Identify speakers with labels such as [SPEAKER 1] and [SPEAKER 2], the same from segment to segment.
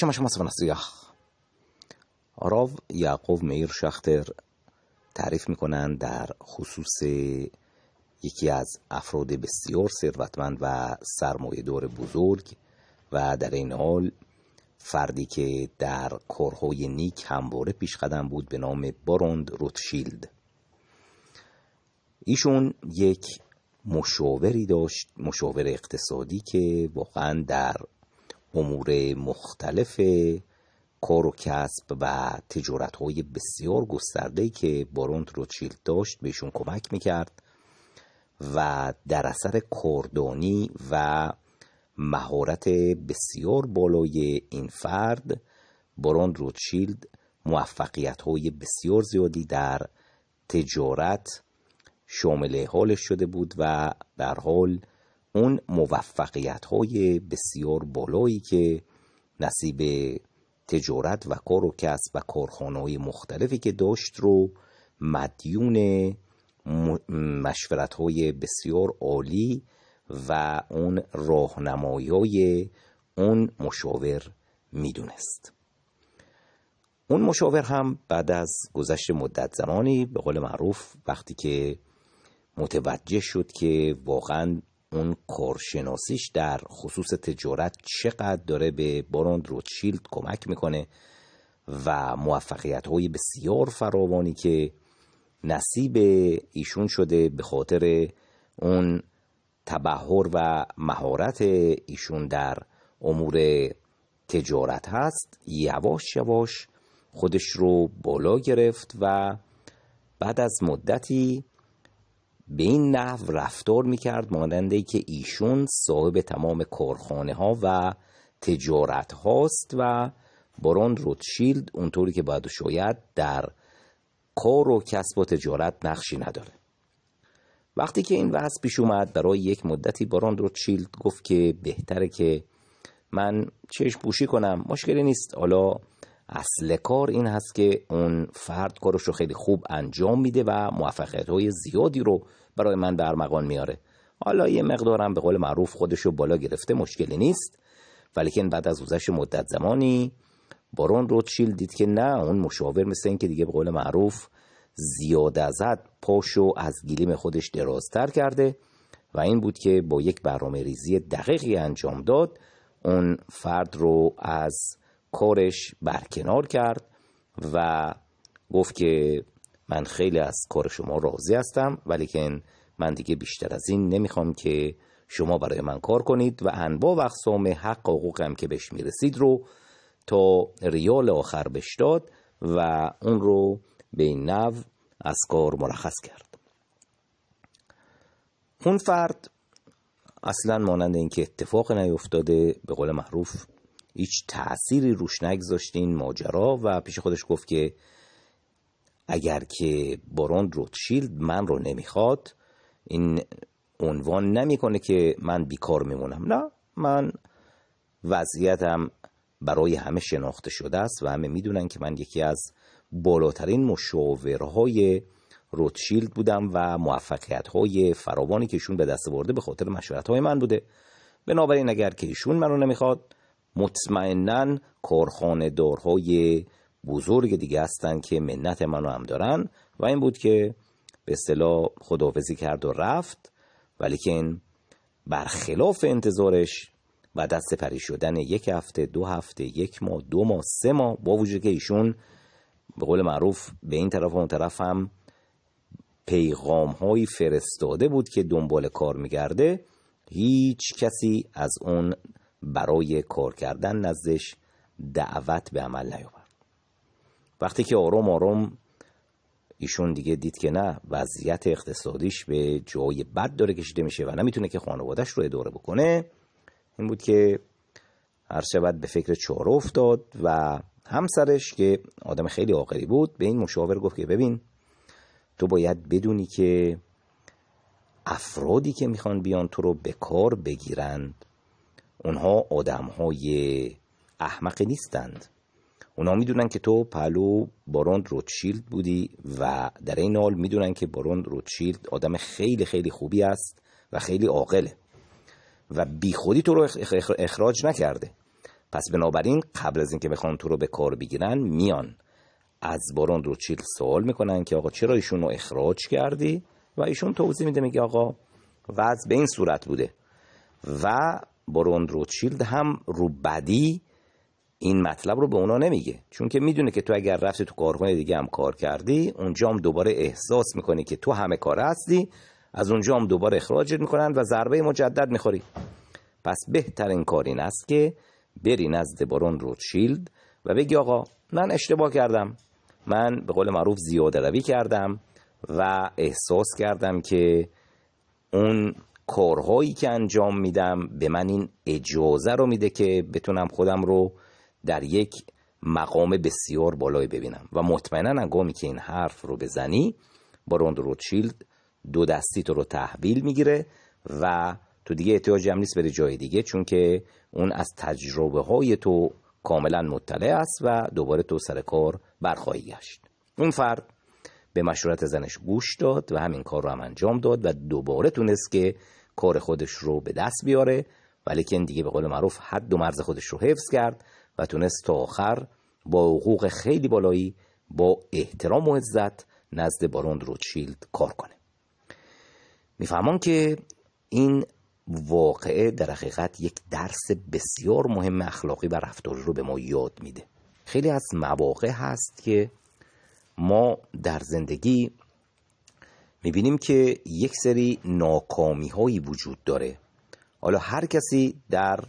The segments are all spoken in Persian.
[SPEAKER 1] شما aşaması نصیح راو یعقوب میر شختر تعریف میکنند در خصوص یکی از افراد بسیار ثروتمند و سرمایه دار بزرگ و در این حال فردی که در کارهای نیک همواره پیش بود به نام باروند روتشیلد ایشون یک مشاوری داشت مشاور اقتصادی که واقعا در امور مختلف کار و کسب و تجارت های بسیار گسترده که بارونت روتشیلد داشت بهشون کمک میکرد و در اثر کردانی و مهارت بسیار بالای این فرد بارون روتشیلد موفقیت های بسیار زیادی در تجارت شامل حالش شده بود و در حال اون موفقیت های بسیار بالایی که نصیب تجارت و کار و کسب و کارخانه مختلفی که داشت رو مدیون مشورت های بسیار عالی و اون راهنمایی اون مشاور میدونست اون مشاور هم بعد از گذشت مدت زمانی به قول معروف وقتی که متوجه شد که واقعا اون کارشناسیش در خصوص تجارت چقدر داره به باروند روتشیلد کمک میکنه و موفقیت های بسیار فراوانی که نصیب ایشون شده به خاطر اون تبهر و مهارت ایشون در امور تجارت هست یواش یواش خودش رو بالا گرفت و بعد از مدتی به این نحو رفتار میکرد مانند که ایشون صاحب تمام کارخانه ها و تجارت هاست و بارون روتشیلد اونطوری که باید شاید در کار و کسب و تجارت نقشی نداره وقتی که این وضع پیش اومد برای یک مدتی بارون روتشیلد گفت که بهتره که من چشم پوشی کنم مشکلی نیست حالا اصل کار این هست که اون فرد کارش رو خیلی خوب انجام میده و موفقیت های زیادی رو برای من به ارمغان میاره حالا یه مقدارم به قول معروف خودش رو بالا گرفته مشکلی نیست ولیکن بعد از گذشت مدت زمانی بارون روتشیل دید که نه اون مشاور مثل این که دیگه به قول معروف زیاد ازد پاشو از گیلیم خودش درازتر کرده و این بود که با یک برنامه ریزی دقیقی انجام داد اون فرد رو از کارش برکنار کرد و گفت که من خیلی از کار شما راضی هستم ولیکن من دیگه بیشتر از این نمیخوام که شما برای من کار کنید و انبا و اقسام حق و حقوقم که بهش میرسید رو تا ریال آخر بهش داد و اون رو به این نو از کار مرخص کرد اون فرد اصلا مانند اینکه اتفاق نیفتاده به قول معروف هیچ تأثیری روش نگذاشت این ماجرا و پیش خودش گفت که اگر که بارون روتشیلد من رو نمیخواد این عنوان نمیکنه که من بیکار میمونم نه من وضعیتم برای همه شناخته شده است و همه میدونن که من یکی از بالاترین مشاورهای روتشیلد بودم و موفقیت های فراوانی که ایشون به دست برده به خاطر مشورت های من بوده بنابراین اگر که ایشون رو نمیخواد مطمئنا کرخون دارهای بزرگ دیگه هستن که منت منو هم دارن و این بود که به اصطلاح خداحافظی کرد و رفت ولیکن برخلاف انتظارش بعد از پری شدن یک هفته دو هفته یک ماه دو ماه سه ماه با وجود که ایشون به قول معروف به این طرف و اون طرف هم پیغام های فرستاده بود که دنبال کار میگرده هیچ کسی از اون برای کار کردن نزدش دعوت به عمل نیاورد وقتی که آروم آروم ایشون دیگه دید که نه وضعیت اقتصادیش به جای بد داره کشیده میشه و نمیتونه که خانوادهش رو اداره بکنه این بود که هر شود به فکر چاره افتاد و همسرش که آدم خیلی عاقلی بود به این مشاور گفت که ببین تو باید بدونی که افرادی که میخوان بیان تو رو به کار بگیرند اونها آدم های احمق نیستند اونا میدونن که تو پلو بارون روتشیلد بودی و در این حال میدونن که بارون روتشیلد آدم خیلی خیلی خوبی است و خیلی عاقله و بی خودی تو رو اخراج نکرده پس بنابراین قبل از اینکه بخوان تو رو به کار بگیرن میان از بارون روتشیلد سوال میکنن که آقا چرا ایشون رو اخراج کردی و ایشون توضیح میده میگه آقا وضع به این صورت بوده و برون روتشیلد هم رو بدی این مطلب رو به اونا نمیگه چون که میدونه که تو اگر رفتی تو کارخونه دیگه هم کار کردی اونجا هم دوباره احساس میکنی که تو همه کار هستی از اونجا هم دوباره اخراجت میکنن و ضربه مجدد میخوری پس بهترین کار این است که بری نزد برون روتشیلد و بگی آقا من اشتباه کردم من به قول معروف زیاده روی کردم و احساس کردم که اون کارهایی که انجام میدم به من این اجازه رو میده که بتونم خودم رو در یک مقام بسیار بالایی ببینم و مطمئنا انگامی که این حرف رو بزنی با روند روتشیلد دو دستی تو رو تحویل میگیره و تو دیگه احتیاج هم نیست بری جای دیگه چون که اون از تجربه های تو کاملا مطلع است و دوباره تو سر کار برخواهی گشت اون فرد به مشورت زنش گوش داد و همین کار رو هم انجام داد و دوباره تونست که کار خودش رو به دست بیاره که دیگه به قول معروف حد و مرز خودش رو حفظ کرد و تونست تا آخر با حقوق خیلی بالایی با احترام و عزت نزد بارون روتشیلد کار کنه میفهمان که این واقعه در حقیقت یک درس بسیار مهم اخلاقی و رفتاری رو به ما یاد میده خیلی از مواقع هست که ما در زندگی میبینیم که یک سری ناکامی هایی وجود داره حالا هر کسی در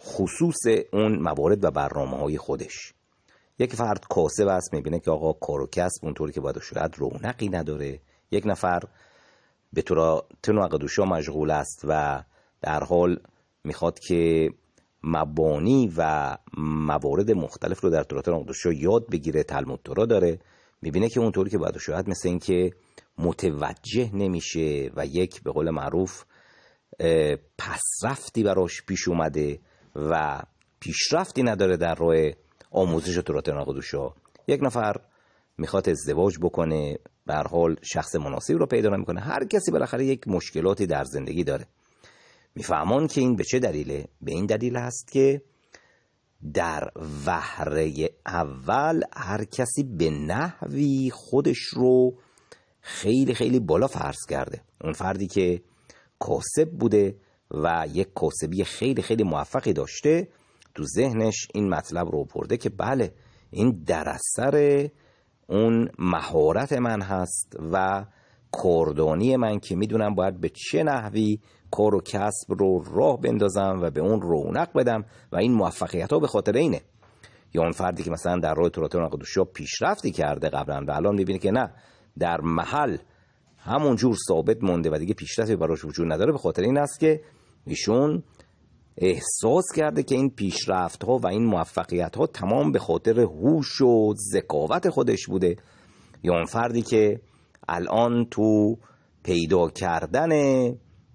[SPEAKER 1] خصوص اون موارد و برنامه های خودش یک فرد کاسب است میبینه که آقا کار و کسب اونطوری که باید شاید رونقی نداره یک نفر به طور تنوع دوشا مشغول است و در حال میخواد که مبانی و موارد مختلف رو در تورات نقدوشا یاد بگیره تلمود تورا داره میبینه که اونطوری که باید شاید مثل اینکه متوجه نمیشه و یک به قول معروف پسرفتی براش پیش اومده و پیشرفتی نداره در راه آموزش تورات نقدوشا یک نفر میخواد ازدواج بکنه به حال شخص مناسب رو پیدا نمیکنه هر کسی بالاخره یک مشکلاتی در زندگی داره میفهمان که این به چه دلیله به این دلیل است که در وهره اول هر کسی به نحوی خودش رو خیلی خیلی بالا فرض کرده اون فردی که کاسب بوده و یک کاسبی خیلی خیلی موفقی داشته تو ذهنش این مطلب رو پرده که بله این در اثر اون مهارت من هست و کردونی من که میدونم باید به چه نحوی کار و کسب رو راه بندازم و به اون رونق بدم و این موفقیت ها به خاطر اینه یا اون فردی که مثلا در راه توراتور قدوشی پیشرفتی کرده قبلا و الان میبینه که نه در محل همون جور ثابت مونده و دیگه پیشرفتی براش وجود نداره به خاطر این است که ایشون احساس کرده که این پیشرفت ها و این موفقیت ها تمام به خاطر هوش و ذکاوت خودش بوده یا اون فردی که الان تو پیدا کردن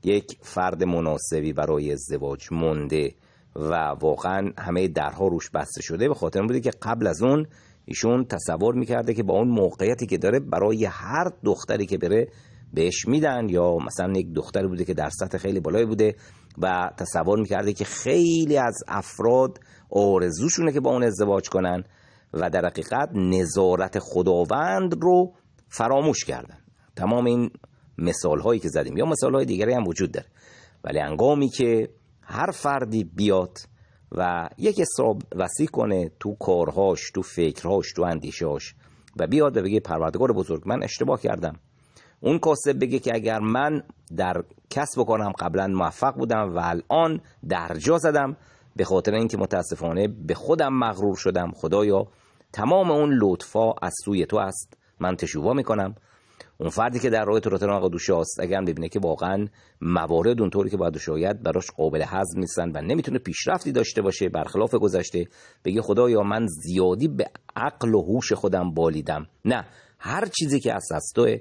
[SPEAKER 1] یک فرد مناسبی برای ازدواج مونده و واقعا همه درها روش بسته شده به خاطر بوده که قبل از اون ایشون تصور میکرده که با اون موقعیتی که داره برای هر دختری که بره بهش میدن یا مثلا یک دختر بوده که در سطح خیلی بالایی بوده و تصور میکرده که خیلی از افراد آرزوشونه که با اون ازدواج کنن و در حقیقت نظارت خداوند رو فراموش کردن تمام این مثال هایی که زدیم یا مثال های دیگری هم وجود داره ولی انگامی که هر فردی بیاد و یک حساب وسیع کنه تو کارهاش تو فکرهاش تو اندیشهاش و بیاد و بگه پروردگار بزرگ من اشتباه کردم اون کاسب بگه که اگر من در کسب بکنم قبلا موفق بودم و الان درجا زدم به خاطر اینکه متاسفانه به خودم مغرور شدم خدایا تمام اون لطفا از سوی تو است من تشووا میکنم اون فردی که در راه تروتن آقا دوشه اگر اگر ببینه که واقعا موارد اونطوری که باید شاید براش قابل هضم نیستن و نمیتونه پیشرفتی داشته باشه برخلاف گذشته بگه خدایا من زیادی به عقل و هوش خودم بالیدم نه هر چیزی که از توه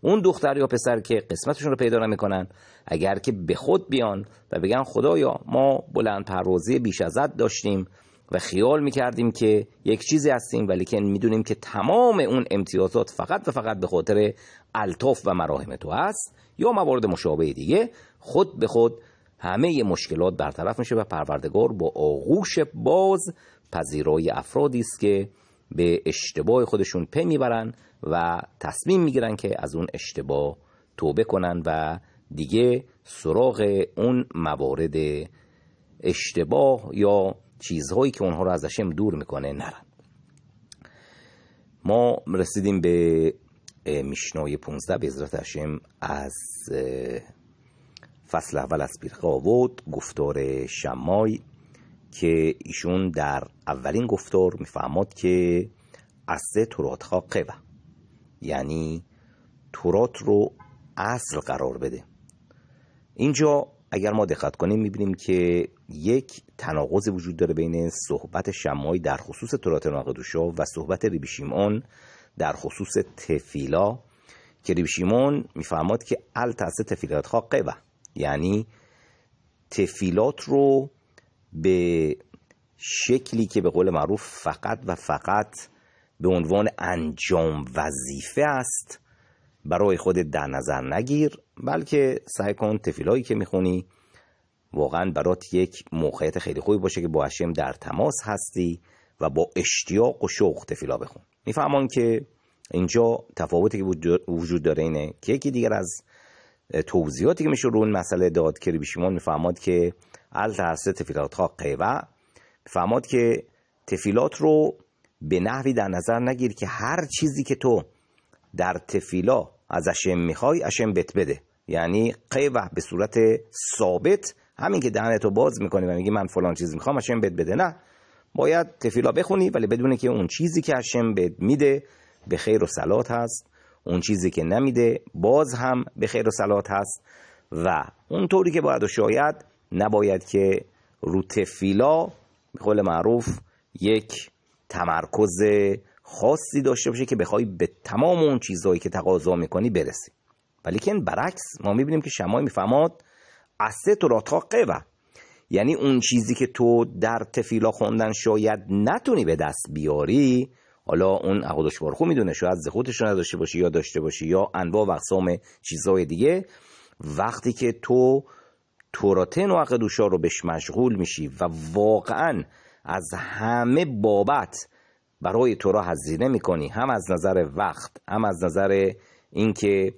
[SPEAKER 1] اون دختر یا پسر که قسمتشون رو پیدا نمیکنن اگر که به خود بیان و بگن خدایا ما بلند پروازی بیش ازت داشتیم و خیال میکردیم که یک چیزی هستیم ولی که میدونیم که تمام اون امتیازات فقط و فقط به خاطر الطاف و مراهم تو هست یا موارد مشابه دیگه خود به خود همه مشکلات برطرف میشه و پروردگار با آغوش باز پذیرای افرادی است که به اشتباه خودشون پی میبرن و تصمیم میگیرن که از اون اشتباه توبه کنن و دیگه سراغ اون موارد اشتباه یا چیزهایی که اونها رو از هشم دور میکنه نرن ما رسیدیم به میشنای 15 به حضرت هشم از فصل اول از آود گفتار شمای که ایشون در اولین گفتار میفهماد که سه تورات قوه یعنی تورات رو اصل قرار بده اینجا اگر ما دقت کنیم میبینیم که یک تناقض وجود داره بین صحبت شمای در خصوص تورات ناقدوشا و صحبت ریبیشیمون در خصوص تفیلا که ریبیشیمون میفهمد که ال تفیلات تفیلات و یعنی تفیلات رو به شکلی که به قول معروف فقط و فقط به عنوان انجام وظیفه است برای خود در نظر نگیر بلکه سعی کن تفیلایی که میخونی واقعا برات یک موقعیت خیلی خوبی باشه که با هشم در تماس هستی و با اشتیاق و شوق تفیلا بخون میفهمان که اینجا تفاوتی که وجود داره اینه که یکی دیگر از توضیحاتی که میشه رو اون مسئله داد که میفهماد که ال تفیلات ها قیوه میفهماد که تفیلات رو به نحوی در نظر نگیر که هر چیزی که تو در تفیلا از اشم میخوای اشم بت بده یعنی قیوه به صورت ثابت همین که دهنتو باز میکنی و میگی من فلان چیز میخوام اشم بت بده نه باید تفیلا بخونی ولی بدون که اون چیزی که اشم بت میده به خیر و سلات هست اون چیزی که نمیده باز هم به خیر و سلات هست و اون طوری که باید و شاید نباید که رو تفیلا به قول معروف یک تمرکز خاصی داشته باشه که بخوای به تمام اون چیزهایی که تقاضا میکنی برسی ولیکن برعکس ما میبینیم که شمای میفهماد اسه تو را تا قوه یعنی اون چیزی که تو در تفیلا خوندن شاید نتونی به دست بیاری حالا اون عقدش بارخو میدونه شاید از خودش نداشته باشی یا داشته باشی یا انواع و اقسام چیزهای دیگه وقتی که تو توراتن و عقدوشا رو بهش مشغول میشی و واقعا از همه بابت برای تو را هزینه میکنی هم از نظر وقت هم از نظر اینکه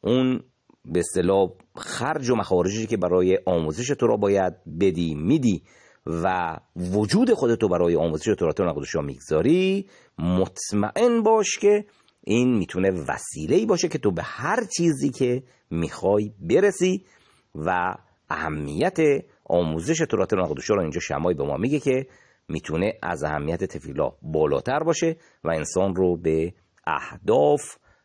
[SPEAKER 1] اون به اصطلاح خرج و مخارجی که برای آموزش تو را باید بدی میدی و وجود رو برای آموزش را تو نقدشا میگذاری مطمئن باش که این میتونه وسیله ای باشه که تو به هر چیزی که میخوای برسی و اهمیت آموزش تورات نقدشا رو اینجا شمای به ما میگه که میتونه از اهمیت تفیلا بالاتر باشه و انسان رو به اهداف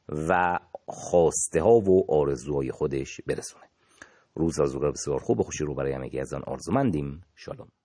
[SPEAKER 1] و خواسته ها و آرزوهای خودش برسونه روز از بسیار خوب و خوشی رو برای همگی از آن آرزومندیم شالوم